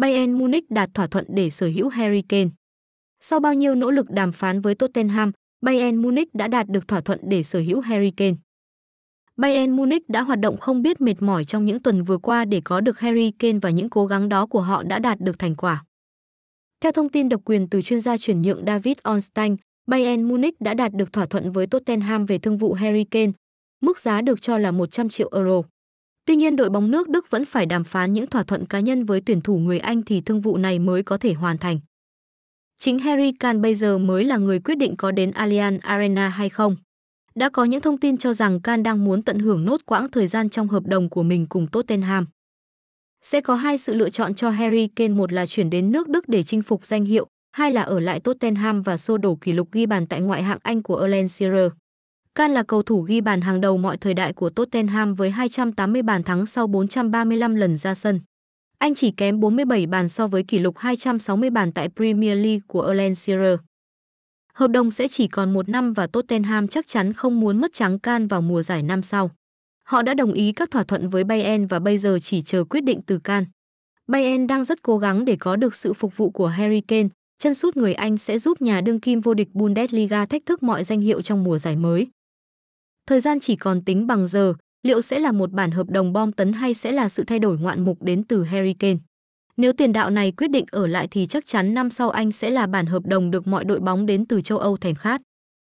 Bayern Munich đạt thỏa thuận để sở hữu Harry Kane. Sau bao nhiêu nỗ lực đàm phán với Tottenham, Bayern Munich đã đạt được thỏa thuận để sở hữu Harry Kane. Bayern Munich đã hoạt động không biết mệt mỏi trong những tuần vừa qua để có được Harry Kane và những cố gắng đó của họ đã đạt được thành quả. Theo thông tin độc quyền từ chuyên gia chuyển nhượng David Ornstein, Bayern Munich đã đạt được thỏa thuận với Tottenham về thương vụ Harry Kane. Mức giá được cho là 100 triệu euro. Tuy nhiên đội bóng nước Đức vẫn phải đàm phán những thỏa thuận cá nhân với tuyển thủ người Anh thì thương vụ này mới có thể hoàn thành. Chính Harry Kane bây giờ mới là người quyết định có đến Allianz Arena hay không. Đã có những thông tin cho rằng Kane đang muốn tận hưởng nốt quãng thời gian trong hợp đồng của mình cùng Tottenham. Sẽ có hai sự lựa chọn cho Harry Kane, một là chuyển đến nước Đức để chinh phục danh hiệu, hai là ở lại Tottenham và xô đổ kỷ lục ghi bàn tại ngoại hạng Anh của Erlen Shearer. Can là cầu thủ ghi bàn hàng đầu mọi thời đại của Tottenham với 280 bàn thắng sau 435 lần ra sân. Anh chỉ kém 47 bàn so với kỷ lục 260 bàn tại Premier League của Alan Shearer. Hợp đồng sẽ chỉ còn một năm và Tottenham chắc chắn không muốn mất trắng can vào mùa giải năm sau. Họ đã đồng ý các thỏa thuận với Bayern và bây giờ chỉ chờ quyết định từ can. Bayern đang rất cố gắng để có được sự phục vụ của Harry Kane. Chân sút người Anh sẽ giúp nhà đương kim vô địch Bundesliga thách thức mọi danh hiệu trong mùa giải mới thời gian chỉ còn tính bằng giờ, liệu sẽ là một bản hợp đồng bom tấn hay sẽ là sự thay đổi ngoạn mục đến từ Harry Kane. Nếu tiền đạo này quyết định ở lại thì chắc chắn năm sau anh sẽ là bản hợp đồng được mọi đội bóng đến từ châu Âu thèm khát.